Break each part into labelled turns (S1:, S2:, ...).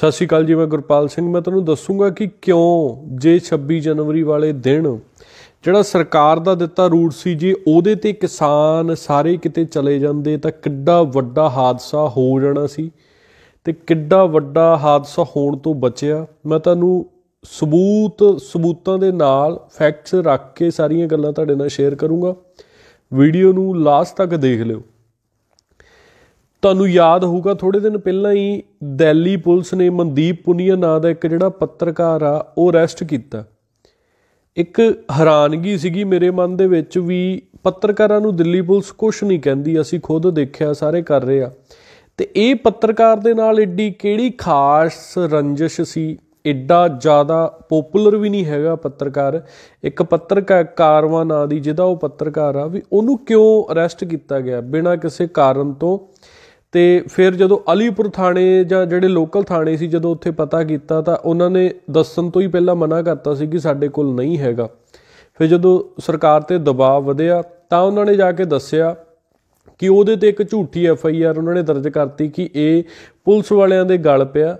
S1: ਸਤਿ ਸ਼੍ਰੀ ਅਕਾਲ ਜੀ ਮੈਂ ਗੁਰਪਾਲ ਸਿੰਘ ਮੈਂ ਤੁਹਾਨੂੰ ਦੱਸੂਗਾ ਕਿ ਕਿਉਂ ਜੇ 26 ਜਨਵਰੀ ਵਾਲੇ ਦਿਨ ਜਿਹੜਾ ਸਰਕਾਰ ਦਾ ਦਿੱਤਾ ਰੂਟ ਸੀ ਜੇ ਉਹਦੇ ਤੇ ਕਿਸਾਨ ਸਾਰੇ ਕਿਤੇ ਚਲੇ ਜਾਂਦੇ ਤਾਂ ਕਿੱਡਾ ਵੱਡਾ ਹਾਦਸਾ ਹੋ ਜਾਣਾ ਸੀ ਤੇ ਕਿੱਡਾ ਵੱਡਾ ਹਾਦਸਾ ਹੋਣ ਤੋਂ ਬਚਿਆ ਮੈਂ ਤੁਹਾਨੂੰ ਸਬੂਤ ਸਬੂਤਾਂ ਦੇ ਨਾਲ ਫੈਕਟਸ ਰੱਖ ਕੇ ਸਾਰੀਆਂ ਗੱਲਾਂ ਤੁਹਾਡੇ ਨਾਲ ਸ਼ੇਅਰ ਕਰੂੰਗਾ ਵੀਡੀਓ ਨੂੰ ਲਾਸਟ ਤੱਕ ਦੇਖ ਲਿਓ ਤੁਹਾਨੂੰ ਯਾਦ ਹੋਊਗਾ ਥੋੜੇ ਦਿਨ ਪਹਿਲਾਂ ਹੀ ਦਿੱਲੀ ਪੁਲਿਸ ਨੇ ਮਨਦੀਪ ਪੁਨੀਆ ਨਾਂ ਦਾ ਇੱਕ ਜਿਹੜਾ ਪੱਤਰਕਾਰ ਆ ਉਹ ਅਰੈਸਟ ਕੀਤਾ ਇੱਕ ਹੈਰਾਨਗੀ ਸੀਗੀ ਮੇਰੇ ਮਨ ਦੇ ਵਿੱਚ ਵੀ ਪੱਤਰਕਾਰਾਂ ਨੂੰ ਦਿੱਲੀ ਪੁਲਿਸ ਕੁਝ ਨਹੀਂ ਕਹਿੰਦੀ ਅਸੀਂ ਖੁਦ ਦੇਖਿਆ ਸਾਰੇ ਕਰ ਰਹੇ ਆ ਤੇ ਇਹ ਪੱਤਰਕਾਰ ਦੇ ਨਾਲ ਏਡੀ ਕਿਹੜੀ ਖਾਸ ਰੰਜਿਸ਼ ਸੀ ਏਡਾ ਜ਼ਿਆਦਾ ਪੋਪੂਲਰ ਵੀ ਨਹੀਂ ਹੈਗਾ ਪੱਤਰਕਾਰ ਇੱਕ ਪੱਤਰਕਾਰ ਕਾਰਵਾ ਨਾਂ ਦੀ ਜਿਹਦਾ ਉਹ ਪੱਤਰਕਾਰ ਆ ਵੀ ਉਹਨੂੰ ਕਿਉਂ ਅਰੈਸਟ ਕੀਤਾ ਗਿਆ ਬਿਨਾਂ ਕਿਸੇ ਕਾਰਨ ਤੋਂ ਤੇ ਫਿਰ ਜਦੋਂ ਅਲੀਪੁਰ ਥਾਣੇ ਜਾਂ ਜਿਹੜੇ ਲੋਕਲ ਥਾਣੇ ਸੀ ਜਦੋਂ ਉੱਥੇ ਪਤਾ ਕੀਤਾ ਤਾਂ ਉਹਨਾਂ ਨੇ ਦੱਸਣ ਤੋਂ ਹੀ ਪਹਿਲਾਂ ਮਨਾ ਕਰਤਾ ਸੀ ਕਿ ਸਾਡੇ ਕੋਲ ਨਹੀਂ ਹੈਗਾ ਫਿਰ ਜਦੋਂ ਸਰਕਾਰ ਤੇ ਦਬਾਅ ਵਧਿਆ ਤਾਂ ਉਹਨਾਂ ਨੇ ਜਾ ਕੇ ਦੱਸਿਆ ਕਿ ਉਹਦੇ ਤੇ ਇੱਕ ਝੂਠੀ ਐਫ ਆਈ ਆਰ ਉਹਨਾਂ ਨੇ ਦਰਜ ਕਰਤੀ ਕਿ ਇਹ ਪੁਲਿਸ ਵਾਲਿਆਂ ਦੇ ਗਲ ਪਿਆ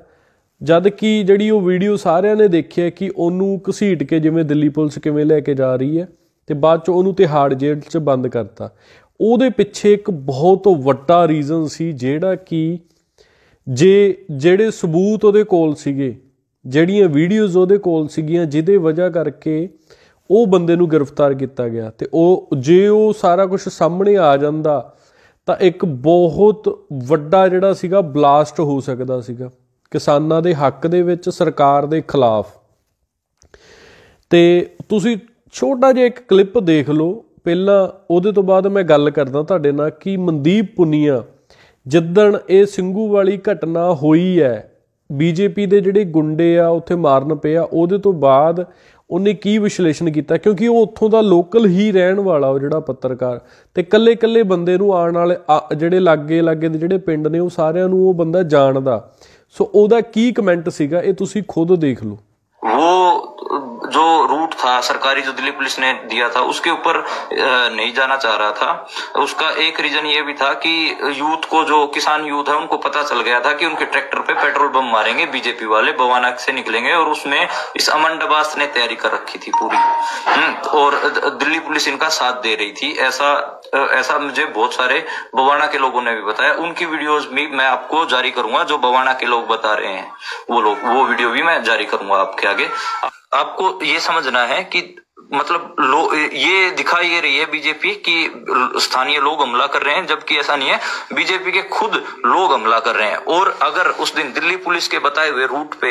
S1: ਜਦ ਕਿ ਜਿਹੜੀ ਉਹ ਵੀਡੀਓ ਸਾਰਿਆਂ ਨੇ ਦੇਖਿਆ ਕਿ ਉਹਨੂੰ ਘਸੀਟ ਕੇ ਜਿਵੇਂ ਦਿੱਲੀ ਪੁਲਿਸ ਕਿਵੇਂ ਲੈ ਕੇ ਜਾ ਰਹੀ ਹੈ ਤੇ ਬਾਅਦ ਚ ਉਹਨੂੰ ਹਾਰਡ ਜੇਲ੍ਹ 'ਚ ਬੰਦ ਕਰਤਾ ਉਹਦੇ ਪਿੱਛੇ ਇੱਕ ਬਹੁਤ ਵੱਡਾ ਰੀਜ਼ਨ ਸੀ ਜਿਹੜਾ ਕਿ ਜੇ ਜਿਹੜੇ ਸਬੂਤ ਉਹਦੇ ਕੋਲ ਸੀਗੇ ਜਿਹੜੀਆਂ ਵੀਡੀਓਜ਼ ਉਹਦੇ ਕੋਲ ਸੀਗੀਆਂ ਜਿਹਦੇ ਵਜ੍ਹਾ ਕਰਕੇ ਉਹ ਬੰਦੇ ਨੂੰ ਗ੍ਰਿਫਤਾਰ ਕੀਤਾ ਗਿਆ ਤੇ ਉਹ ਜੇ ਉਹ ਸਾਰਾ ਕੁਝ ਸਾਹਮਣੇ ਆ ਜਾਂਦਾ ਤਾਂ ਇੱਕ ਬਹੁਤ ਵੱਡਾ ਜਿਹੜਾ ਸੀਗਾ ਬਲਾਸਟ ਹੋ ਸਕਦਾ ਸੀਗਾ ਕਿਸਾਨਾਂ ਦੇ ਹੱਕ ਦੇ ਵਿੱਚ ਸਰਕਾਰ ਦੇ ਖਿਲਾਫ ਤੇ ਤੁਸੀਂ ਛੋਟਾ ਜਿਹਾ ਇੱਕ ਕਲਿੱਪ ਦੇਖ ਲਓ ਪਹਿਲਾਂ ਉਹਦੇ ਤੋਂ ਬਾਅਦ ਮੈਂ ਗੱਲ ਕਰਦਾ ਤੁਹਾਡੇ ਨਾਲ ਕਿ ਮਨਦੀਪ ਪੁਨੀਆ ਜਿੱਦਣ ਇਹ ਸਿੰਘੂ ਵਾਲੀ ਘਟਨਾ ਹੋਈ ਹੈ ਬੀਜੇਪੀ ਦੇ ਜਿਹੜੇ ਗੁੰਡੇ ਆ ਉੱਥੇ ਮਾਰਨ ਪਏ ਆ ਉਹਦੇ ਤੋਂ ਬਾਅਦ ਉਹਨੇ ਕੀ ਵਿਸ਼ਲੇਸ਼ਣ ਕੀਤਾ ਕਿਉਂਕਿ ਉਹ ਉੱਥੋਂ ਦਾ ਲੋਕਲ ਹੀ ਰਹਿਣ ਵਾਲਾ ਉਹ ਜਿਹੜਾ ਪੱਤਰਕਾਰ ਤੇ ਕੱਲੇ-ਕੱਲੇ ਬੰਦੇ ਨੂੰ ਆਉਣ ਵਾਲੇ ਜਿਹੜੇ ਲਾਗੇ ਲਾਗੇ ਦੇ ਜਿਹੜੇ ਪਿੰਡ ਨੇ ਉਹ ਸਾਰਿਆਂ ਨੂੰ ਉਹ ਬੰਦਾ ਜਾਣਦਾ ਸੋ ਉਹਦਾ ਕੀ ਕਮੈਂਟ ਸੀਗਾ ਇਹ ਤੁਸੀਂ ਖੁਦ ਦੇਖ ਲਓ
S2: ਉਹ ਜੋ था सरकारी जो दिल्ली पुलिस ने दिया था उसके ऊपर नहीं जाना चाह रहा था उसका एक रीजन ये भी था कि यूथ को जो किसान यूथ है उनको पता चल गया था कि उनके ट्रैक्टर पे पेट्रोल बम मारेंगे बीजेपी वाले बवाना से निकलेंगे और उसमें इस अमन डबास ने तैयारी कर रखी थी पूरी हम्म, और दिल्ली पुलिस इनका साथ दे रही थी ऐसा ऐसा मुझे बहुत सारे बवाना के लोगों ने भी बताया उनकी वीडियो भी मैं आपको जारी करूंगा जो बवाना के लोग बता रहे हैं वो लोग वो वीडियो भी मैं जारी करूंगा आपके आगे आपको ये समझना है कि मतलब लो ये दिखाई ये रही है बीजेपी कि स्थानीय लोग हमला कर रहे हैं जबकि ऐसा नहीं है बीजेपी के खुद लोग हमला कर रहे हैं और अगर उस दिन दिल्ली पुलिस के बताए हुए रूट पे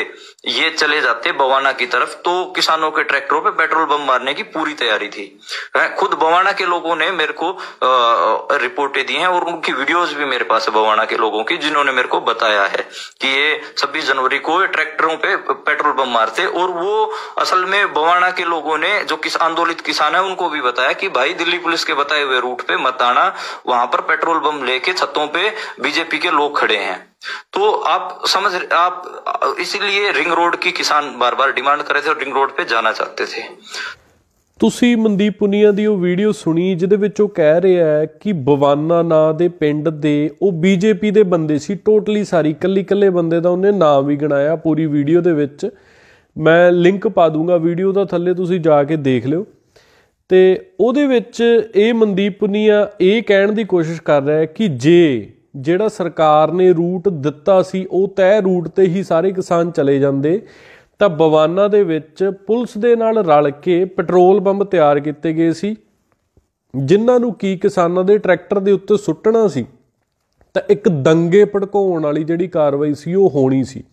S2: ये चले जाते बवाना की तरफ तो किसानों के ट्रैक्टरों पे पेट्रोल बम मारने की पूरी तैयारी थी खुद बवाना के लोगों ने मेरे को रिपोर्टें दी हैं और उनकी वीडियोज भी मेरे पास है बवाना के लोगों की जिन्होंने मेरे को बताया है कि ये छब्बीस जनवरी को ट्रैक्टरों पे पेट्रोल बम मारते और वो असल में बवाना के लोगों ने जो किस आंदोलित किसान है उनको भी बताया कि भाई दिल्ली पुलिस के बताए हुए रूट पे मत आना वहां पर पेट्रोल बम लेके छतों पे बीजेपी के लोग खड़े हैं तो आप समझ आप इसीलिए रिंग रोड की किसान बार बार डिमांड कर थे और रिंग रोड पे जाना चाहते थे
S1: ਤੁਸੀਂ ਮਨਦੀਪ ਪੁਨੀਆ ਦੀ ਉਹ ਵੀਡੀਓ ਸੁਣੀ ਜਿਹਦੇ ਵਿੱਚ ਉਹ ਕਹਿ ਰਿਹਾ ਹੈ ਕਿ ਬਵਾਨਾ ਨਾਂ ਦੇ ਪਿੰਡ ਦੇ ਉਹ ਬੀਜੇਪੀ ਦੇ ਬੰਦੇ ਸੀ ਟੋਟਲੀ ਸਾਰੀ ਕੱਲੀ ਕੱਲੇ ਬੰਦੇ ਦਾ ਉਹਨੇ ਨਾਮ ਵੀ ਗਣਾਇਆ ਪੂਰੀ ਵੀਡੀਓ ਦੇ ਵਿੱਚ ਮੈਂ ਲਿੰਕ ਪਾ ਦੂੰਗਾ ਵੀਡੀਓ ਦਾ ਥੱਲੇ ਤੁਸੀਂ ਜਾ ਕੇ ਦੇਖ ਲਿਓ ਤੇ ਉਹਦੇ ਵਿੱਚ ਇਹ ਮਨਦੀਪ ਪੁਨੀਆ ਇਹ ਕਹਿਣ ਦੀ ਕੋਸ਼ਿਸ਼ ਕਰ ਰਿਹਾ ਹੈ ਕਿ ਜੇ ਜਿਹੜਾ ਸਰਕਾਰ ਨੇ ਰੂਟ ਦਿੱਤਾ ਸੀ ਉਹ ਤੈਅ ਰੂਟ ਤੇ ਹੀ ਸਾਰੇ ਕਿਸਾਨ ਚਲੇ ਜਾਂਦੇ ਤਾਂ ਬਵਾਨਾ ਦੇ ਵਿੱਚ ਪੁਲਿਸ ਦੇ ਨਾਲ ਰਲ ਕੇ ਪੈਟਰੋਲ ਬੰਬ ਤਿਆਰ ਕੀਤੇ ਗਏ ਸੀ ਜਿਨ੍ਹਾਂ ਨੂੰ ਕੀ ਕਿਸਾਨਾਂ ਦੇ ਟਰੈਕਟਰ ਦੇ ਉੱਤੇ ਸੁੱਟਣਾ ਸੀ ਤਾਂ ਇੱਕ ਦੰਗੇ ਭੜਕਾਉਣ ਵਾਲੀ ਜਿਹੜੀ ਕਾਰਵਾਈ ਸੀ ਉਹ ਹੋਣੀ ਸੀ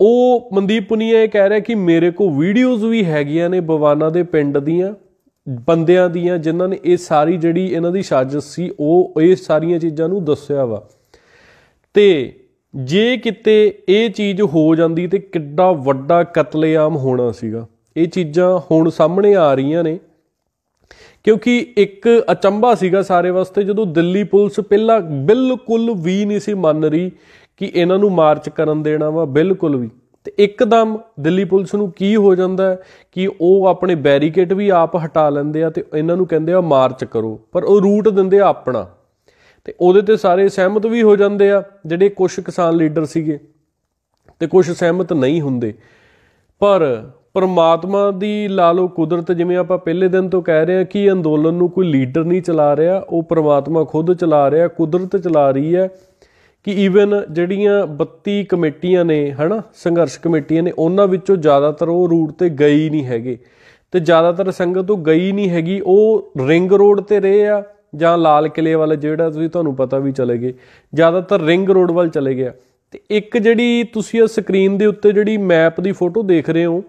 S1: ਉਹ ਮਨਦੀਪ ਪੁਨੀਆ ਇਹ ਕਹਿ ਰਿਹਾ ਕਿ ਮੇਰੇ ਕੋ ਵੀਡੀਓਜ਼ ਵੀ ਹੈਗੀਆਂ ਨੇ ਬਵਾਨਾ ਦੇ ਪਿੰਡ ਦੀਆਂ ਬੰਦਿਆਂ ਦੀਆਂ ਜਿਨ੍ਹਾਂ ਨੇ ਇਹ ਸਾਰੀ ਜਿਹੜੀ ਇਹਨਾਂ ਦੀ ਸਾਜ਼ਿਸ਼ ਸੀ ਉਹ ਇਹ ਸਾਰੀਆਂ ਚੀਜ਼ਾਂ ਨੂੰ ਦੱਸਿਆ ਵਾ ਤੇ ਜੇ ਕਿਤੇ ਇਹ ਚੀਜ਼ ਹੋ ਜਾਂਦੀ ਤੇ ਕਿੱਡਾ ਵੱਡਾ ਕਤਲੇਆਮ ਹੋਣਾ ਸੀਗਾ ਇਹ ਚੀਜ਼ਾਂ ਹੁਣ ਸਾਹਮਣੇ ਆ ਰਹੀਆਂ ਨੇ ਕਿਉਂਕਿ ਇੱਕ ਅਚੰਭਾ ਸੀਗਾ ਸਾਰੇ ਵਾਸਤੇ ਜਦੋਂ ਦਿੱਲੀ ਪੁਲਿਸ ਪਹਿਲਾਂ ਬਿਲਕੁਲ ਵੀ ਨਹੀਂ ਸੀ ਮੰਨ ਰਹੀ ਕਿ ਇਹਨਾਂ ਨੂੰ ਮਾਰਚ ਕਰਨ ਦੇਣਾ ਵਾ ਬਿਲਕੁਲ ਵੀ ਤੇ ਇੱਕਦਮ ਦਿੱਲੀ ਪੁਲਿਸ ਨੂੰ ਕੀ ਹੋ ਜਾਂਦਾ ਕਿ ਉਹ ਆਪਣੇ ਬੈਰੀਕੇਡ ਵੀ ਆਪ ਹਟਾ ਲੈਂਦੇ ਆ ਤੇ ਇਹਨਾਂ ਨੂੰ ਕਹਿੰਦੇ ਆ ਮਾਰਚ ਕਰੋ ਪਰ ਉਹ ਰੂਟ ਦਿੰਦੇ ਆ ਆਪਣਾ ਤੇ ਉਹਦੇ ਤੇ ਸਾਰੇ ਸਹਿਮਤ ਵੀ ਹੋ ਜਾਂਦੇ ਆ ਜਿਹੜੇ ਕੁਝ ਕਿਸਾਨ ਲੀਡਰ ਸੀਗੇ ਤੇ ਕੁਝ ਸਹਿਮਤ ਨਹੀਂ ਹੁੰਦੇ ਪਰ ਪਰਮਾਤਮਾ ਦੀ ਲਾ ਲੋ ਕੁਦਰਤ ਜਿਵੇਂ ਆਪਾਂ ਪਹਿਲੇ ਦਿਨ ਤੋਂ ਕਹਿ ਰਹੇ ਆ ਕਿ ਅੰਦੋਲਨ ਨੂੰ ਕੋਈ ਲੀਡਰ ਨਹੀਂ ਚਲਾ ਰਿਹਾ ਉਹ ਪਰਮਾਤਮਾ ਖੁਦ ਚਲਾ ਰਿਹਾ ਕੁਦਰਤ ਚਲਾ ਰਹੀ ਹੈ ਕਿ ਈਵਨ ਜਿਹੜੀਆਂ 32 ਕਮੇਟੀਆਂ ਨੇ ਹਨਾ ਸੰਘਰਸ਼ ਕਮੇਟੀਆਂ ਨੇ ਉਹਨਾਂ ਵਿੱਚੋਂ ਜ਼ਿਆਦਾਤਰ ਉਹ ਰੂਟ ਤੇ ਗਈ ਨਹੀਂ ਹੈਗੇ ਤੇ ਜ਼ਿਆਦਾਤਰ ਸੰਗਤ ਉਹ ਗਈ ਨਹੀਂ ਹੈਗੀ ਉਹ ਰਿੰਗ ਰੋਡ ਤੇ ਰਹੇ ਆ ਜਾਂ ਲਾਲ ਕਿਲੇ ਵੱਲ ਜਿਹੜਾ ਤੁਸੀਂ ਤੁਹਾਨੂੰ ਪਤਾ ਵੀ ਚਲੇ ਗਏ ਜ਼ਿਆਦਾਤਰ ਰਿੰਗ ਰੋਡ ਵੱਲ ਚਲੇ ਗਿਆ ਤੇ ਇੱਕ ਜਿਹੜੀ ਤੁਸੀਂ ਉਹ ਸਕਰੀਨ ਦੇ ਉੱਤੇ ਜਿਹੜੀ ਮੈਪ ਦੀ ਫੋਟੋ ਦੇਖ ਰਹੇ ਹੋ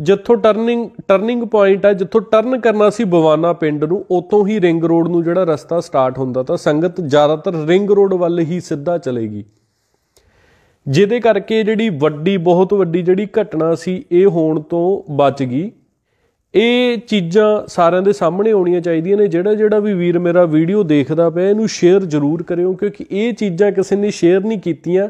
S1: ਜਿੱਥੋਂ ਟਰਨਿੰਗ ਟਰਨਿੰਗ ਪੁਆਇੰਟ ਆ ਜਿੱਥੋਂ ਟਰਨ ਕਰਨਾ ਸੀ ਬਵਾਨਾ ਪਿੰਡ ਨੂੰ ਉਤੋਂ ਹੀ ਰਿੰਗ ਰੋਡ ਨੂੰ ਜਿਹੜਾ ਰਸਤਾ ਸਟਾਰਟ ਹੁੰਦਾ ਤਾਂ ਸੰਗਤ ਜ਼ਿਆਦਾਤਰ ਰਿੰਗ ਰੋਡ ਵੱਲ ਹੀ ਸਿੱਧਾ ਚਲੇਗੀ ਜਿਹਦੇ ਕਰਕੇ ਜਿਹੜੀ ਵੱਡੀ ਬਹੁਤ ਵੱਡੀ ਜਿਹੜੀ ਘਟਨਾ ਸੀ ਇਹ ਹੋਣ ਤੋਂ ਬਚ ਗਈ ਇਹ ਚੀਜ਼ਾਂ ਸਾਰਿਆਂ ਦੇ ਸਾਹਮਣੇ ਆਉਣੀਆਂ ਚਾਹੀਦੀਆਂ ਨੇ ਜਿਹੜਾ ਜਿਹੜਾ ਵੀ ਵੀਰ ਮੇਰਾ ਵੀਡੀਓ ਦੇਖਦਾ ਪਿਆ ਇਹਨੂੰ ਸ਼ੇਅਰ ਜ਼ਰੂਰ ਕਰਿਓ ਕਿਉਂਕਿ ਇਹ ਚੀਜ਼ਾਂ ਕਿਸੇ ਨੇ ਸ਼ੇਅਰ ਨਹੀਂ ਕੀਤੀਆਂ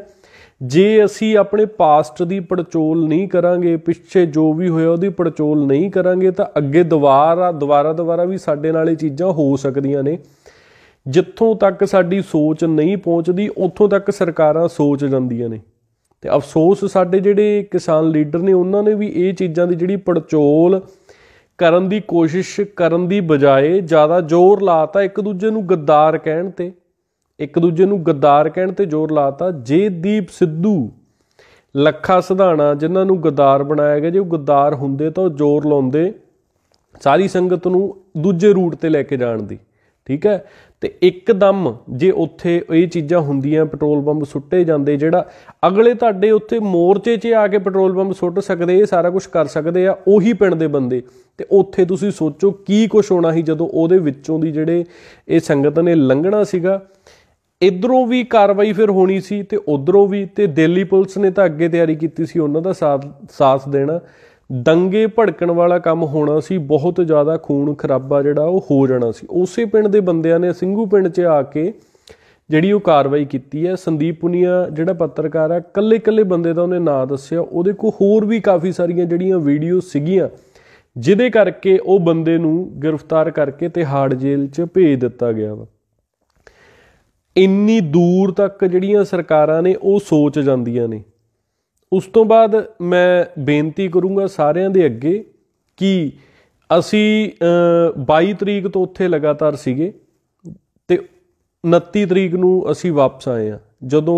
S1: ਜੇ ਅਸੀਂ ਆਪਣੇ ਪਾਸਟ ਦੀ ਪੜਚੋਲ ਨਹੀਂ ਕਰਾਂਗੇ ਪਿੱਛੇ ਜੋ ਵੀ ਹੋਇਆ ਉਹਦੀ ਪੜਚੋਲ ਨਹੀਂ ਕਰਾਂਗੇ ਤਾਂ ਅੱਗੇ ਦੁਬਾਰਾ ਦੁਬਾਰਾ ਦੁਬਾਰਾ ਵੀ ਸਾਡੇ ਨਾਲ ਇਹ ਚੀਜ਼ਾਂ ਹੋ ਸਕਦੀਆਂ ਨੇ ਜਿੱਥੋਂ ਤੱਕ ਸਾਡੀ ਸੋਚ ਨਹੀਂ ਪਹੁੰਚਦੀ ਉੱਥੋਂ ਤੱਕ ਸਰਕਾਰਾਂ ਸੋਚ ਜਾਂਦੀਆਂ ਨੇ ਤੇ ਅਫਸੋਸ ਸਾਡੇ ਜਿਹੜੇ ਕਿਸਾਨ ਲੀਡਰ ਨੇ ਉਹਨਾਂ ਨੇ ਵੀ ਇਹ ਚੀਜ਼ਾਂ ਦੀ ਜਿਹੜੀ ਪੜਚੋਲ ਕਰਨ ਦੀ ਕੋਸ਼ਿਸ਼ ਕਰਨ ਦੀ ਬਜਾਏ ਜ਼ਿਆਦਾ ਜ਼ੋਰ ਲਾਤਾ ਇੱਕ ਦੂਜੇ ਨੂੰ ਗੱਦਾਰ ਕਹਿਣ ਤੇ ਇੱਕ ਦੂਜੇ ਨੂੰ ਗੱਦਾਰ ਕਹਿਣ ਤੇ ਜ਼ੋਰ ਲਾਤਾ ਜੇ ਦੀਪ ਸਿੱਧੂ ਲੱਖਾ ਸਿਧਾਣਾ ਜਿਨ੍ਹਾਂ ਨੂੰ ਗੱਦਾਰ ਬਣਾਇਆ ਗਿਆ ਜੇ ਉਹ ਗੱਦਾਰ ਹੁੰਦੇ ਤਾਂ ਉਹ ਜ਼ੋਰ ਲਾਉਂਦੇ ਸਾਰੀ ਸੰਗਤ ਨੂੰ ਦੂਜੇ ਰੂਟ ਤੇ ਲੈ ਕੇ ਜਾਣ ਦੀ ਠੀਕ ਹੈ ਤੇ ਇੱਕਦਮ ਜੇ ਉੱਥੇ ਇਹ ਚੀਜ਼ਾਂ ਹੁੰਦੀਆਂ ਪੈਟਰੋਲ ਬੰਬ ਸੁੱਟੇ ਜਾਂਦੇ ਜਿਹੜਾ ਅਗਲੇ ਤੁਹਾਡੇ ਉੱਥੇ ਮੋਰਚੇ 'ਚ ਆ ਕੇ ਪੈਟਰੋਲ ਬੰਬ ਸੁੱਟ ਸਕਦੇ ਇਹ ਸਾਰਾ ਕੁਝ ਕਰ ਸਕਦੇ ਆ ਉਹੀ ਪਿੰਡ ਦੇ ਬੰਦੇ ਤੇ ਉੱਥੇ ਤੁਸੀਂ ਸੋਚੋ ਕੀ ਕੁਝ ਹੋਣਾ ਸੀ ਜਦੋਂ ਉਹਦੇ ਵਿੱਚੋਂ ਦੀ ਜਿਹੜੇ ਇਹ ਸੰਗਤ ਨੇ ਲੰਘਣਾ ਸੀਗਾ ਇਧਰੋਂ ਵੀ ਕਾਰਵਾਈ ਫਿਰ ਹੋਣੀ ਸੀ ਤੇ ਉਧਰੋਂ ਵੀ ਤੇ ਦਿੱਲੀ ਪੁਲਿਸ ਨੇ ਤਾਂ ਅੱਗੇ ਤਿਆਰੀ ਕੀਤੀ ਸੀ ਉਹਨਾਂ ਦਾ ਸਾਥ ਸਾਥ ਦੇਣਾ ਦੰਗੇ ਭੜਕਣ ਵਾਲਾ ਕੰਮ ਹੋਣਾ ਸੀ ਬਹੁਤ ਜ਼ਿਆਦਾ ਖੂਨ ਖਰਾਬਾ ਜਿਹੜਾ ਉਹ ਹੋ ਜਾਣਾ ਸੀ ਉਸੇ ਪਿੰਡ ਦੇ ਬੰਦਿਆਂ ਨੇ ਸਿੰਘੂ ਪਿੰਡ 'ਚ ਆ ਕੇ ਜਿਹੜੀ ਉਹ ਕਾਰਵਾਈ ਕੀਤੀ ਹੈ ਸੰਦੀਪ ਪੁਨੀਆ ਜਿਹੜਾ ਪੱਤਰਕਾਰ ਹੈ ਕੱਲੇ-ਕੱਲੇ ਬੰਦੇ ਦਾ ਉਹਨੇ ਨਾਂ ਦੱਸਿਆ ਉਹਦੇ ਕੋਲ ਹੋਰ ਵੀ ਕਾਫੀ ਸਾਰੀਆਂ ਜਿਹੜੀਆਂ ਵੀਡੀਓ ਸੀਗੀਆਂ ਜਿਹਦੇ ਕਰਕੇ ਉਹ ਬੰਦੇ ਨੂੰ ਗ੍ਰਿਫਤਾਰ ਕਰਕੇ ਤੇ ਹਾਰਡ ਜੇਲ੍ਹ 'ਚ ਭੇਜ ਦਿੱਤਾ ਗਿਆ ਵਾ ਇੰਨੀ ਦੂਰ ਤੱਕ ਜਿਹੜੀਆਂ ਸਰਕਾਰਾਂ ਨੇ ਉਹ ਸੋਚ ਜਾਂਦੀਆਂ ਨੇ ਉਸ ਤੋਂ ਬਾਅਦ ਮੈਂ ਬੇਨਤੀ ਕਰੂੰਗਾ ਸਾਰਿਆਂ ਦੇ ਅੱਗੇ ਕਿ ਅਸੀਂ 22 ਤਰੀਕ ਤੋਂ ਉੱਥੇ ਲਗਾਤਾਰ ਸੀਗੇ ਤੇ 29 ਤਰੀਕ ਨੂੰ ਅਸੀਂ ਵਾਪਸ ਆਏ ਆ ਜਦੋਂ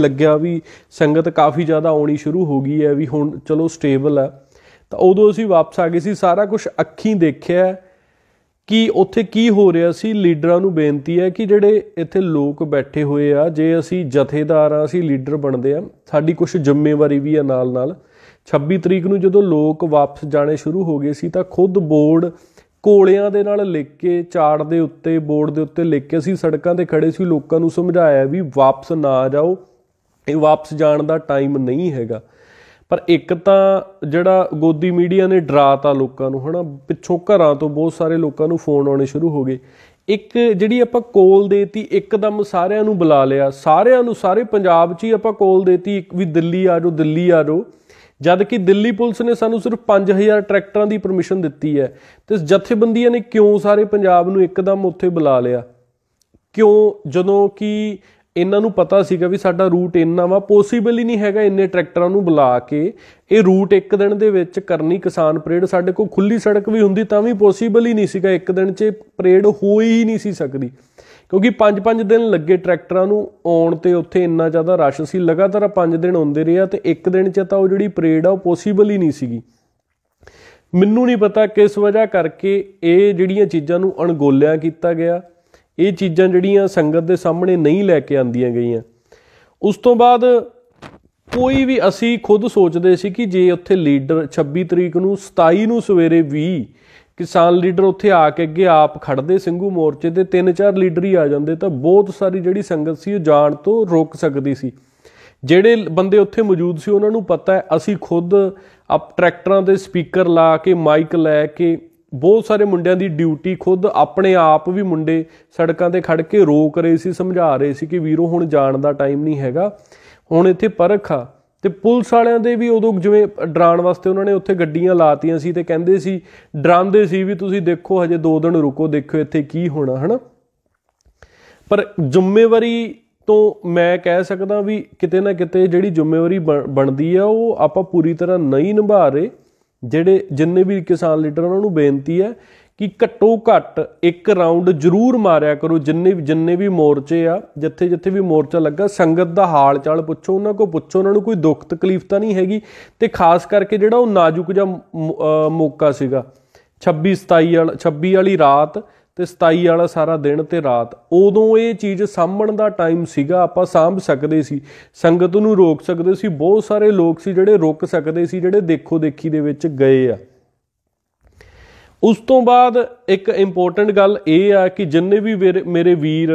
S1: ਲੱਗਿਆ ਵੀ ਸੰਗਤ ਕਾਫੀ ਜ਼ਿਆਦਾ ਆਉਣੀ ਸ਼ੁਰੂ ਹੋ ਗਈ ਹੈ ਵੀ ਹੁਣ ਚਲੋ ਸਟੇਬਲ ਆ ਤਾਂ ਉਦੋਂ ਅਸੀਂ ਵਾਪਸ ਆ ਗਏ ਸੀ ਸਾਰਾ ਕੁਝ ਅੱਖੀਂ ਦੇਖਿਆ ਕਿ ਉੱਥੇ ਕੀ ਹੋ ਰਿਹਾ ਸੀ ਲੀਡਰਾਂ ਨੂੰ ਬੇਨਤੀ ਹੈ ਕਿ ਜਿਹੜੇ ਇੱਥੇ ਲੋਕ ਬੈਠੇ ਹੋਏ ਆ ਜੇ ਅਸੀਂ ਜਥੇਦਾਰ ਆ ਅਸੀਂ ਲੀਡਰ ਬਣਦੇ ਆ ਸਾਡੀ ਕੁਝ ਜ਼ਿੰਮੇਵਾਰੀ ਵੀ ਆ ਨਾਲ ਨਾਲ 26 ਤਰੀਕ ਨੂੰ ਜਦੋਂ ਲੋਕ ਵਾਪਸ ਜਾਣੇ ਸ਼ੁਰੂ ਹੋ ਗਏ ਸੀ ਤਾਂ ਖੁਦ ਬੋਰਡ ਕੋਲਿਆਂ ਦੇ ਨਾਲ ਲਿਖ ਕੇ ਚਾਰਟ ਦੇ ਉੱਤੇ ਬੋਰਡ ਦੇ ਉੱਤੇ ਲਿਖ ਕੇ ਅਸੀਂ ਸੜਕਾਂ ਤੇ ਖੜੇ ਸੀ ਲੋਕਾਂ ਨੂੰ ਸਮਝਾਇਆ ਵੀ ਵਾਪਸ ਨਾ ਜਾਓ ਇਹ ਵਾਪਸ ਜਾਣ ਦਾ ਟਾਈਮ ਨਹੀਂ ਹੈਗਾ ਪਰ ਇੱਕ ਤਾਂ ਜਿਹੜਾ ਗੋਦੀ ਮੀਡੀਆ ਨੇ ਡਰਾਤਾ ਲੋਕਾਂ ਨੂੰ ਹਨਾ ਪਿੱਛੋਂ ਘਰਾਂ ਤੋਂ ਬਹੁਤ ਸਾਰੇ ਲੋਕਾਂ ਨੂੰ ਫੋਨ ਆਉਣੇ ਸ਼ੁਰੂ ਹੋ ਗਏ ਇੱਕ ਜਿਹੜੀ ਆਪਾਂ ਕੋਲ ਦੇਤੀ ਇੱਕਦਮ ਸਾਰਿਆਂ ਨੂੰ ਬੁਲਾ ਲਿਆ ਸਾਰਿਆਂ ਨੂੰ ਸਾਰੇ ਪੰਜਾਬ 'ਚ ਹੀ ਆਪਾਂ ਕੋਲ ਦੇਤੀ ਇੱਕ ਵੀ ਦਿੱਲੀ ਆ ਜਾਓ ਦਿੱਲੀ ਆ ਜਾਓ ਜਦ ਕਿ ਦਿੱਲੀ ਪੁਲਿਸ ਨੇ ਸਾਨੂੰ ਸਿਰਫ 5000 ਟਰੈਕਟਰਾਂ ਦੀ ਪਰਮਿਸ਼ਨ ਦਿੱਤੀ ਹੈ ਤੇ ਜਥੇਬੰਦੀਆਂ ਨੇ ਕਿਉਂ ਸਾਰੇ ਪੰਜਾਬ ਨੂੰ ਇੱਕਦਮ ਉੱਥੇ ਬੁਲਾ ਲਿਆ ਕਿਉਂ ਜਦੋਂ ਕਿ ਇਹਨਾਂ ਨੂੰ ਪਤਾ ਸੀਗਾ ਵੀ ਸਾਡਾ ਰੂਟ ਇੰਨਾ ਵਾ ਪੋਸੀਬਲ ਹੀ ਨਹੀਂ ਹੈਗਾ ਇੰਨੇ ਟਰੈਕਟਰਾਂ ਨੂੰ ਬੁਲਾ ਕੇ ਇਹ ਰੂਟ ਇੱਕ ਦਿਨ ਦੇ ਵਿੱਚ ਕਰਨੀ ਕਿਸਾਨ ਪਰੇਡ ਸਾਡੇ ਕੋਲ ਖੁੱਲੀ ਸੜਕ ਵੀ ਹੁੰਦੀ ਤਾਂ ਵੀ ਪੋਸੀਬਲ ਹੀ ਨਹੀਂ ਸੀਗਾ ਇੱਕ ਦਿਨ 'ਚ ਪਰੇਡ ਹੋ ਹੀ ਨਹੀਂ ਸੀ ਸਕਦੀ ਕਿਉਂਕਿ 5-5 ਦਿਨ ਲੱਗੇ ਟਰੈਕਟਰਾਂ ਨੂੰ ਆਉਣ ਤੇ ਉੱਥੇ ਇੰਨਾ ਜ਼ਿਆਦਾ ਰਸ਼ ਸੀ ਲਗਾਤਾਰ 5 ਦਿਨ ਆਉਂਦੇ ਰਿਹਾ ਤੇ ਇੱਕ ਦਿਨ 'ਚ ਤਾਂ ਉਹ ਜਿਹੜੀ ਪਰੇਡ ਆ ਉਹ ਪੋਸੀਬਲ ਹੀ ਨਹੀਂ ਸੀਗੀ ਮੈਨੂੰ ਨਹੀਂ ਪਤਾ ਕਿਸ ਵਜ੍ਹਾ ਕਰਕੇ ਇਹ ਜਿਹੜੀਆਂ ਚੀਜ਼ਾਂ ਨੂੰ ਅਣਗੋਲਿਆ ਕੀਤਾ ਗਿਆ ਇਹ ਚੀਜ਼ਾਂ ਜਿਹੜੀਆਂ ਸੰਗਤ ਦੇ ਸਾਹਮਣੇ ਨਹੀਂ ਲੈ ਕੇ ਆਂਦੀਆਂ ਗਈਆਂ ਉਸ ਤੋਂ ਬਾਅਦ ਕੋਈ ਵੀ ਅਸੀਂ ਖੁਦ ਸੋਚਦੇ ਸੀ ਕਿ ਜੇ ਉੱਥੇ ਲੀਡਰ 26 ਤਰੀਕ ਨੂੰ 27 ਨੂੰ ਸਵੇਰੇ 20 ਕਿਸਾਨ ਲੀਡਰ ਉੱਥੇ ਆ ਕੇ ਅੱਗੇ ਆਪ ਖੜਦੇ ਸਿੰਘੂ ਮੋਰਚੇ ਤੇ ਤਿੰਨ ਚਾਰ ਲੀਡਰ ਹੀ ਆ ਜਾਂਦੇ ਤਾਂ ਬਹੁਤ ਸਾਰੀ ਜਿਹੜੀ ਸੰਗਤ ਸੀ ਉਹ ਜਾਣ ਤੋਂ ਰੋਕ ਸਕਦੀ ਸੀ ਜਿਹੜੇ ਬੰਦੇ ਉੱਥੇ ਮੌਜੂਦ ਸੀ ਉਹਨਾਂ ਨੂੰ ਪਤਾ ਹੈ ਅਸੀਂ ਖੁਦ ਅਪ ਟਰੈਕਟਰਾਂ ਦੇ ਸਪੀਕਰ ਲਾ ਕੇ ਮਾਈਕ ਲੈ ਕੇ ਬਹੁਤ ਸਾਰੇ ਮੁੰਡਿਆਂ ਦੀ ਡਿਊਟੀ ਖੁਦ ਆਪਣੇ ਆਪ ਵੀ ਮੁੰਡੇ ਸੜਕਾਂ ਤੇ ਖੜ ਕੇ ਰੋਕ ਰਹੇ ਸੀ ਸਮਝਾ ਰਹੇ ਸੀ ਕਿ ਵੀਰੋ ਹੁਣ ਜਾਣ ਦਾ ਟਾਈਮ ਨਹੀਂ ਹੈਗਾ ਹੁਣ ਇੱਥੇ ਪਰਖ ਆ ਤੇ ਪੁਲਿਸ ਵਾਲਿਆਂ ਦੇ ਵੀ ਉਦੋਂ ਜਿਵੇਂ ਡਰਾਉਣ ਵਾਸਤੇ ਉਹਨਾਂ ਨੇ ਉੱਥੇ ਗੱਡੀਆਂ ਲਾਤੀਆਂ ਸੀ ਤੇ ਕਹਿੰਦੇ ਸੀ ਡਰਾਉਂਦੇ ਸੀ ਵੀ ਤੁਸੀਂ ਦੇਖੋ ਹਜੇ 2 ਦਿਨ ਰੁਕੋ ਦੇਖੋ ਇੱਥੇ ਕੀ ਹੋਣਾ ਹਨਾ ਪਰ ਜ਼ਿੰਮੇਵਾਰੀ ਤੋਂ ਮੈਂ ਕਹਿ ਸਕਦਾ ਵੀ ਕਿਤੇ ਨਾ ਕਿਤੇ ਜਿਹੜੀ ਜ਼ਿੰਮੇਵਾਰੀ ਬਣਦੀ ਆ ਉਹ ਆਪਾਂ ਪੂਰੀ ਤਰ੍ਹਾਂ ਨਹੀਂ ਨਿਭਾ ਰਹੇ ਜਿਹੜੇ ਜਿੰਨੇ ਵੀ ਕਿਸਾਨ ਲੀਡਰ ਉਹਨਾਂ ਨੂੰ ਬੇਨਤੀ ਹੈ ਕਿ ਘੱਟੋ ਘੱਟ ਇੱਕ ਰਾਉਂਡ ਜ਼ਰੂਰ ਮਾਰਿਆ ਕਰੋ ਜਿੰਨੇ ਵੀ ਜਿੰਨੇ ਵੀ ਮੋਰਚੇ ਆ ਜਿੱਥੇ ਜਿੱਥੇ ਵੀ ਮੋਰਚਾ ਲੱਗਾ ਸੰਗਤ ਦਾ ਹਾਲ ਚਾਲ ਪੁੱਛੋ ਉਹਨਾਂ ਕੋ ਪੁੱਛੋ ਉਹਨਾਂ ਨੂੰ ਕੋਈ ਦੁੱਖ ਤਕਲੀਫ ਤਾਂ ਨਹੀਂ ਹੈਗੀ ਤੇ ਖਾਸ ਕਰਕੇ ਜਿਹੜਾ ਉਹ ਨਾਜ਼ੁਕ ਜਿਹਾ ਮੌਕਾ ਸੀਗਾ 26 27 ਵਾਲਾ 26 ਵਾਲੀ ਰਾਤ ਤੇ 27 ਵਾਲਾ ਸਾਰਾ ਦਿਨ ਤੇ ਰਾਤ ਉਦੋਂ ਇਹ ਚੀਜ਼ ਸਾਂਭਣ ਦਾ ਟਾਈਮ ਸੀਗਾ ਆਪਾਂ ਸਾਂਭ ਸਕਦੇ ਸੀ ਸੰਗਤ ਨੂੰ ਰੋਕ ਸਕਦੇ ਸੀ ਬਹੁਤ ਸਾਰੇ ਲੋਕ ਸੀ ਜਿਹੜੇ ਰੁਕ ਸਕਦੇ ਸੀ ਜਿਹੜੇ ਦੇਖੋ ਦੇਖੀ ਦੇ ਵਿੱਚ ਗਏ ਆ ਉਸ ਤੋਂ ਬਾਅਦ ਇੱਕ ਇੰਪੋਰਟੈਂਟ ਗੱਲ ਇਹ ਆ ਕਿ ਜਿੰਨੇ ਵੀ ਮੇਰੇ ਵੀਰ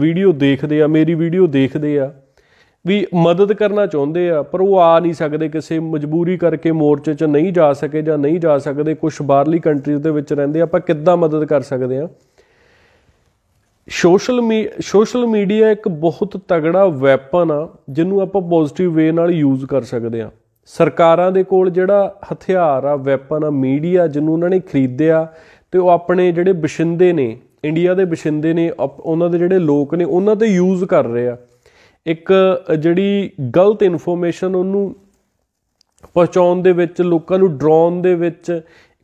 S1: ਵੀਡੀਓ ਦੇਖਦੇ ਆ ਮੇਰੀ ਵੀਡੀਓ ਦੇਖਦੇ ਆ ਵੀ ਮਦਦ ਕਰਨਾ ਚਾਹੁੰਦੇ ਆ ਪਰ ਉਹ ਆ ਨਹੀਂ ਸਕਦੇ ਕਿਸੇ ਮਜਬੂਰੀ ਕਰਕੇ ਮੋਰਚੇ 'ਚ ਨਹੀਂ ਜਾ ਸਕੇ ਜਾਂ ਨਹੀਂ ਜਾ ਸਕਦੇ ਕੁਝ ਬਾਹਰਲੀ ਕੰਟਰੀਜ਼ ਦੇ ਵਿੱਚ ਰਹਿੰਦੇ ਆਪਾਂ ਕਿੱਦਾਂ ਮਦਦ ਕਰ ਸਕਦੇ ਆ ਸੋਸ਼ਲ ਸੋਸ਼ਲ ਮੀਡੀਆ ਇੱਕ ਬਹੁਤ ਤਗੜਾ ਵੈਪਨ ਆ ਜਿਹਨੂੰ ਆਪਾਂ ਪੋਜ਼ਿਟਿਵ ਵੇ ਨਾਲ ਯੂਜ਼ ਕਰ ਸਕਦੇ ਆ ਸਰਕਾਰਾਂ ਦੇ ਕੋਲ ਜਿਹੜਾ ਹਥਿਆਰ ਆ ਵੈਪਨ ਆ ਮੀਡੀਆ ਜਿਹਨੂੰ ਉਹਨਾਂ ਨੇ ਖਰੀਦਿਆ ਤੇ ਉਹ ਆਪਣੇ ਜਿਹੜੇ ਬਸ਼ਿੰਦੇ ਨੇ ਇੰਡੀਆ ਦੇ ਬਸ਼ਿੰਦੇ ਨੇ ਉਹਨਾਂ ਦੇ ਜਿਹੜੇ ਲੋਕ ਨੇ ਉਹਨਾਂ ਤੇ ਯੂਜ਼ ਕਰ ਰਹੇ ਆ ਇੱਕ ਜਿਹੜੀ ਗਲਤ ਇਨਫੋਰਮੇਸ਼ਨ ਉਹਨੂੰ ਪਹੁੰਚਾਉਣ ਦੇ ਵਿੱਚ ਲੋਕਾਂ ਨੂੰ ਡਰਾਉਣ ਦੇ ਵਿੱਚ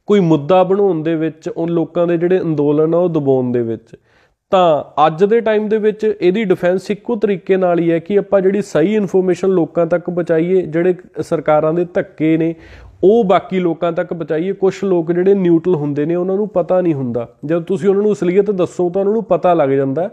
S1: ਕੋਈ ਮੁੱਦਾ ਬਣਾਉਣ ਦੇ ਵਿੱਚ ਉਹ ਲੋਕਾਂ ਦੇ ਜਿਹੜੇ ਅੰਦੋਲਨ ਆ ਉਹ ਦਬਾਉਣ ਦੇ ਵਿੱਚ ਤਾਂ ਅੱਜ ਦੇ ਟਾਈਮ ਦੇ ਵਿੱਚ ਇਹਦੀ ਡਿਫੈਂਸ ਇੱਕੋ ਤਰੀਕੇ ਨਾਲ ਹੀ ਹੈ ਕਿ ਆਪਾਂ ਜਿਹੜੀ ਸਹੀ ਇਨਫੋਰਮੇਸ਼ਨ ਲੋਕਾਂ ਤੱਕ ਪਹੁੰਚਾਈਏ ਜਿਹੜੇ ਸਰਕਾਰਾਂ ਦੇ ਧੱਕੇ ਨੇ ਉਹ ਬਾਕੀ ਲੋਕਾਂ ਤੱਕ ਪਹੁੰਚਾਈਏ ਕੁਝ ਲੋਕ ਜਿਹੜੇ ਨਿਊਟਰਲ ਹੁੰਦੇ ਨੇ ਉਹਨਾਂ ਨੂੰ ਪਤਾ ਨਹੀਂ ਹੁੰਦਾ ਜਦ ਤੁਸੀਂ ਉਹਨਾਂ ਨੂੰ ਅਸਲੀਅਤ ਦੱਸੋ ਤਾਂ ਉਹਨਾਂ ਨੂੰ ਪਤਾ ਲੱਗ ਜਾਂਦਾ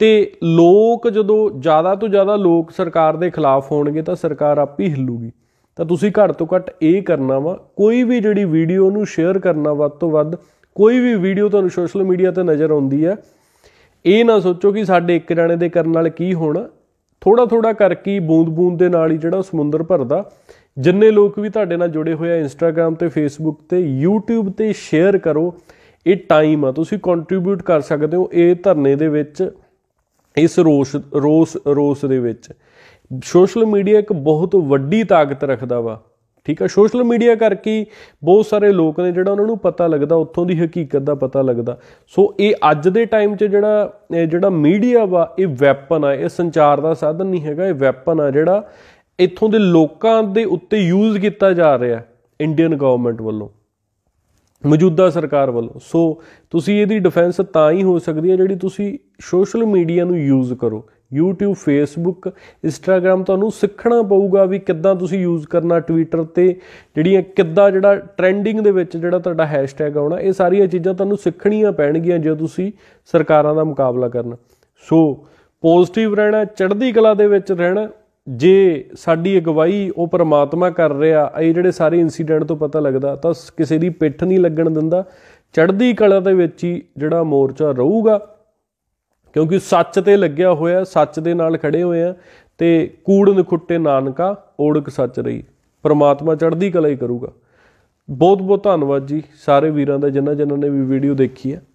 S1: ਤੇ ਲੋਕ ਜਦੋਂ ਜ਼ਿਆਦਾ ਤੋਂ ਜ਼ਿਆਦਾ ਲੋਕ ਸਰਕਾਰ ਦੇ ਖਿਲਾਫ ਹੋਣਗੇ ਤਾਂ ਸਰਕਾਰ ਆਪ ਹੀ ਹਿੱਲੂਗੀ ਤਾਂ ਤੁਸੀਂ ਘੱਟ ਤੋਂ ਘੱਟ ਇਹ ਕਰਨਾ ਵਾ ਕੋਈ ਵੀ ਜਿਹੜੀ ਵੀਡੀਓ ਨੂੰ ਸ਼ੇਅਰ ਕਰਨਾ ਵੱਧ ਤੋਂ ਵੱਧ ਕੋਈ ਵੀ ਵੀਡੀਓ ਤੁਹਾਨੂੰ ਸੋਸ਼ਲ ਮੀਡੀਆ ਤੇ ਨਜ਼ਰ ਆਉਂਦੀ ਹੈ ਇਹ ਨਾ ਸੋਚੋ ਕਿ ਸਾਡੇ ਇੱਕ ਜਾਣੇ ਦੇ ਕਰਨ ਨਾਲ ਕੀ ਹੋਣਾ ਥੋੜਾ ਥੋੜਾ ਕਰਕੇ ਬੂੰਦ-ਬੂੰਦ ਦੇ ਨਾਲ ਹੀ ਜਿਹੜਾ ਸਮੁੰਦਰ ਭਰਦਾ ਜਿੰਨੇ ਲੋਕ ਵੀ ਤੁਹਾਡੇ ਨਾਲ ਜੁੜੇ ਹੋਏ ਆ ਇੰਸਟਾਗ੍ਰam ਤੇ ਫੇਸਬੁੱਕ ਤੇ YouTube ਤੇ ਸ਼ੇਅਰ ਕਰੋ ਇਹ ਟਾਈਮ ਆ ਤੁਸੀਂ ਕੰਟਰੀਬਿਊਟ ਕਰ ਸਕਦੇ ਹੋ ਇਹ ਧਰਨੇ ਦੇ ਵਿੱਚ ਇਸ ਰੋਸ ਰੋਸ ਰੋਸ ਦੇ ਵਿੱਚ ਸੋਸ਼ਲ ਮੀਡੀਆ ਇੱਕ ਬਹੁਤ ਵੱਡੀ ਤਾਕਤ ਰੱਖਦਾ ਵਾ ਠੀਕ ਆ ਸੋਸ਼ਲ ਮੀਡੀਆ ਕਰਕੇ ਬਹੁਤ ਸਾਰੇ ਲੋਕ ਨੇ ਜਿਹੜਾ ਉਹਨਾਂ ਨੂੰ ਪਤਾ ਲੱਗਦਾ ਉੱਥੋਂ ਦੀ ਹਕੀਕਤ ਦਾ ਪਤਾ ਲੱਗਦਾ ਸੋ ਇਹ ਅੱਜ ਦੇ ਟਾਈਮ 'ਚ ਜਿਹੜਾ ਜਿਹੜਾ ਮੀਡੀਆ ਵਾ ਇਹ ਵੈਪਨ ਆ ਇਹ ਸੰਚਾਰ ਦਾ ਸਾਧਨ ਨਹੀਂ ਹੈਗਾ ਇਹ ਵੈਪਨ ਆ ਜਿਹੜਾ ਇੱਥੋਂ ਦੇ ਲੋਕਾਂ ਦੇ ਉੱਤੇ ਯੂਜ਼ ਕੀਤਾ ਜਾ ਰਿਹਾ ਇੰਡੀਅਨ ਗਵਰਨਮੈਂਟ ਵੱਲੋਂ ਮੌਜੂਦਾ ਸਰਕਾਰ ਵੱਲੋਂ ਸੋ ਤੁਸੀਂ ਇਹਦੀ ਡਿਫੈਂਸ ਤਾਂ ਹੀ ਹੋ ਸਕਦੀ ਹੈ ਜਿਹੜੀ ਤੁਸੀਂ ਸੋਸ਼ਲ ਮੀਡੀਆ ਨੂੰ ਯੂਜ਼ ਕਰੋ YouTube Facebook Instagram ਤੁਹਾਨੂੰ ਸਿੱਖਣਾ ਪਊਗਾ ਵੀ ਕਿੱਦਾਂ ਤੁਸੀਂ ਯੂਜ਼ ਕਰਨਾ Twitter ਤੇ ਜਿਹੜੀਆਂ ਕਿੱਦਾਂ ਜਿਹੜਾ ਟ੍ਰੈਂਡਿੰਗ ਦੇ ਵਿੱਚ ਜਿਹੜਾ ਤੁਹਾਡਾ ਹੈਸ਼ਟੈਗ ਆਉਣਾ ਇਹ ਸਾਰੀਆਂ ਚੀਜ਼ਾਂ ਤੁਹਾਨੂੰ ਸਿੱਖਣੀਆਂ ਪੈਣਗੀਆਂ ਜੇ ਤੁਸੀਂ ਸਰਕਾਰਾਂ ਦਾ ਮੁਕਾਬਲਾ ਕਰਨਾ ਸੋ ਪੋਜ਼ਿਟਿਵ ਰਹਿਣਾ ਚੜ੍ਹਦੀ ਕਲਾ ਦੇ ਵਿੱਚ ਰਹਿਣਾ ਜੇ ਸਾਡੀ ਅਗਵਾਈ ਉਹ ਪਰਮਾਤਮਾ ਕਰ ਰਿਹਾ ਇਹ ਜਿਹੜੇ ਸਾਰੇ ਇਨਸੀਡੈਂਟ ਤੋਂ ਪਤਾ ਲੱਗਦਾ ਤਾਂ ਕਿਸੇ ਦੀ ਪਿੱਠ ਨਹੀਂ ਲੱਗਣ ਦਿੰਦਾ ਚੜ੍ਹਦੀ ਕਲਾ ਦੇ ਵਿੱਚ ਹੀ ਜਿਹੜਾ ਮੋਰਚਾ ਰਹੂਗਾ ਕਿਉਂਕਿ ਸੱਚ ਤੇ ਲੱਗਿਆ ਹੋਇਆ ਸੱਚ ਦੇ ਨਾਲ ਖੜੇ ਹੋਏ ਆ ਤੇ ਕੂੜਨ ਖੁੱਟੇ ਨਾਨਕਾ ਓੜਕ ਸੱਚ ਰਹੀ ਪਰਮਾਤਮਾ ਚੜ੍ਹਦੀ ਕਲਾ ਹੀ ਕਰੂਗਾ ਬਹੁਤ ਬਹੁਤ ਧੰਨਵਾਦ ਜੀ ਸਾਰੇ ਵੀਰਾਂ ਦਾ ਜਿਨ੍ਹਾਂ ਜਿਨ੍ਹਾਂ ਨੇ ਵੀ ਵੀਡੀਓ ਦੇਖੀ ਹੈ